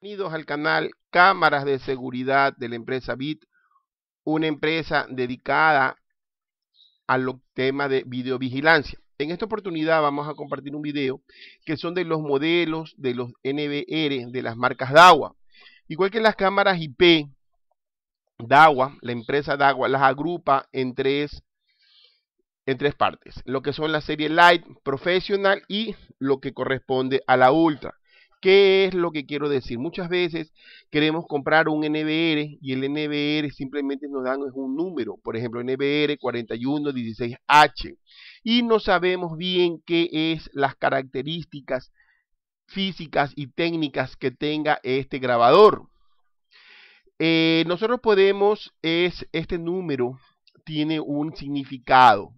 Bienvenidos al canal Cámaras de Seguridad de la empresa BIT, una empresa dedicada al tema de videovigilancia. En esta oportunidad vamos a compartir un video que son de los modelos de los NBR de las marcas DAWA. Igual que las cámaras IP, DAWA, la empresa DAWA, las agrupa en tres, en tres partes. Lo que son la serie Light, Professional y lo que corresponde a la Ultra. ¿Qué es lo que quiero decir? Muchas veces queremos comprar un NBR y el NBR simplemente nos dan un número, por ejemplo NBR 4116H, y no sabemos bien qué es las características físicas y técnicas que tenga este grabador. Eh, nosotros podemos, es, este número tiene un significado.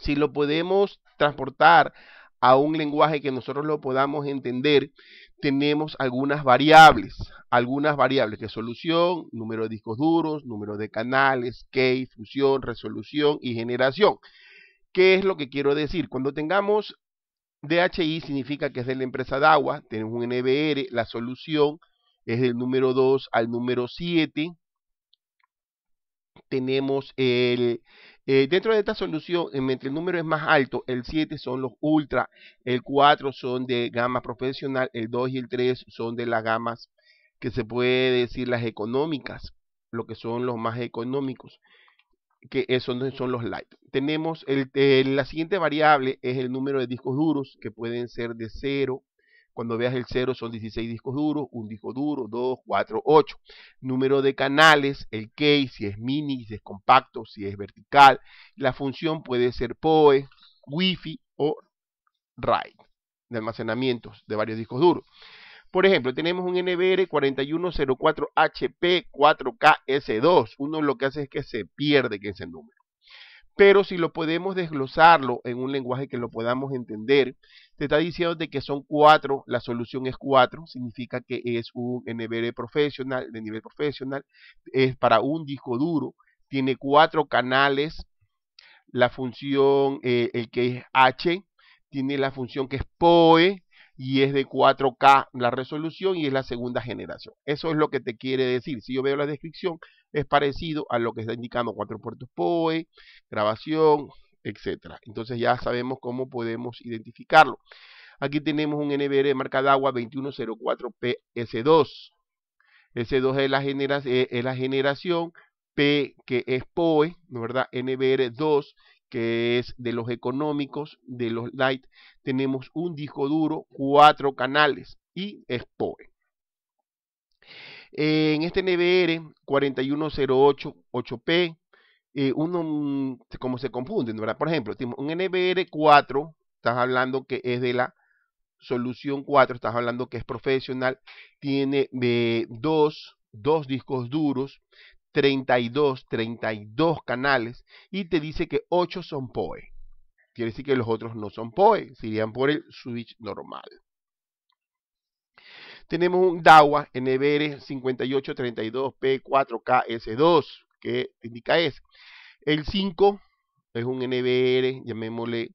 Si lo podemos transportar a un lenguaje que nosotros lo podamos entender, tenemos algunas variables, algunas variables que solución, número de discos duros, número de canales, key, fusión, resolución y generación. ¿Qué es lo que quiero decir? Cuando tengamos DHI significa que es de la empresa de agua tenemos un NBR, la solución es del número 2 al número 7, tenemos el, eh, dentro de esta solución, eh, mientras el número es más alto, el 7 son los ultra, el 4 son de gama profesional, el 2 y el 3 son de las gamas que se puede decir las económicas, lo que son los más económicos, que esos son los light. Tenemos el, eh, la siguiente variable es el número de discos duros, que pueden ser de 0 cuando veas el 0 son 16 discos duros, un disco duro, 2, 4, 8. Número de canales, el case, si es mini, si es compacto, si es vertical. La función puede ser POE, Wi-Fi o RAID, de almacenamiento de varios discos duros. Por ejemplo, tenemos un NBR 4104HP4KS2. Uno lo que hace es que se pierde que ese número pero si lo podemos desglosarlo en un lenguaje que lo podamos entender, te está diciendo de que son cuatro, la solución es cuatro, significa que es un NVR profesional, de nivel profesional, es para un disco duro, tiene cuatro canales, la función, eh, el que es H, tiene la función que es POE, y es de 4K la resolución y es la segunda generación. Eso es lo que te quiere decir. Si yo veo la descripción, es parecido a lo que está indicando cuatro puertos POE, grabación, etcétera. Entonces ya sabemos cómo podemos identificarlo. Aquí tenemos un NBR de marca agua 2104PS2. S2 es la, eh, la generación P que es POE, ¿no verdad? NBR 2 que es de los económicos, de los light, tenemos un disco duro, cuatro canales y es POE. En este NBR 4108 8P, uno eh, mm, como se confunden, ¿verdad? Por ejemplo, un NBR 4, estás hablando que es de la solución 4, estás hablando que es profesional, tiene de dos dos discos duros, 32, 32 canales y te dice que 8 son POE. Quiere decir que los otros no son POE, serían por el switch normal. Tenemos un DAWA NBR 5832P4KS2, que indica es. El 5 es un NBR, llamémosle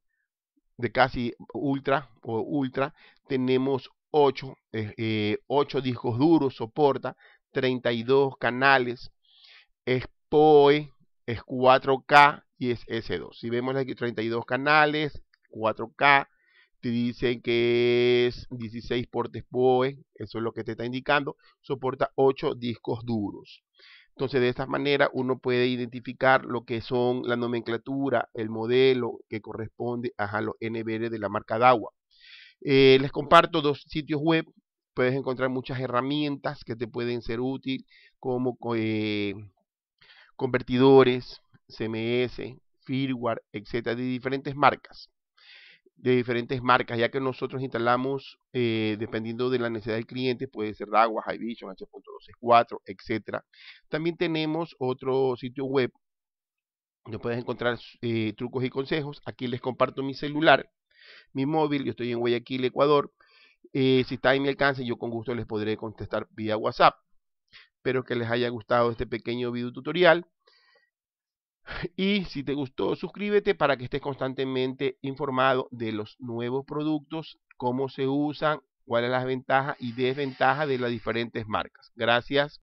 de casi ultra o ultra. Tenemos ocho eh, 8 eh, discos duros, soporta 32 canales, es POE, es 4K y es S2. Si vemos aquí 32 canales, 4K, te dicen que es 16 portes POE, eso es lo que te está indicando, soporta 8 discos duros. Entonces de esta manera uno puede identificar lo que son la nomenclatura, el modelo que corresponde a los NBR de la marca DAWA. Eh, les comparto dos sitios web puedes encontrar muchas herramientas que te pueden ser útil, como eh, convertidores, CMS, firmware, etcétera, de diferentes marcas. De diferentes marcas, ya que nosotros instalamos, eh, dependiendo de la necesidad del cliente, puede ser DAWA, Hivision, H.264, etcétera. También tenemos otro sitio web donde puedes encontrar eh, trucos y consejos. Aquí les comparto mi celular, mi móvil. Yo estoy en Guayaquil, Ecuador. Eh, si está en mi alcance, yo con gusto les podré contestar vía WhatsApp. Espero que les haya gustado este pequeño video tutorial. Y si te gustó, suscríbete para que estés constantemente informado de los nuevos productos, cómo se usan, cuáles son las ventajas y desventajas de las diferentes marcas. Gracias.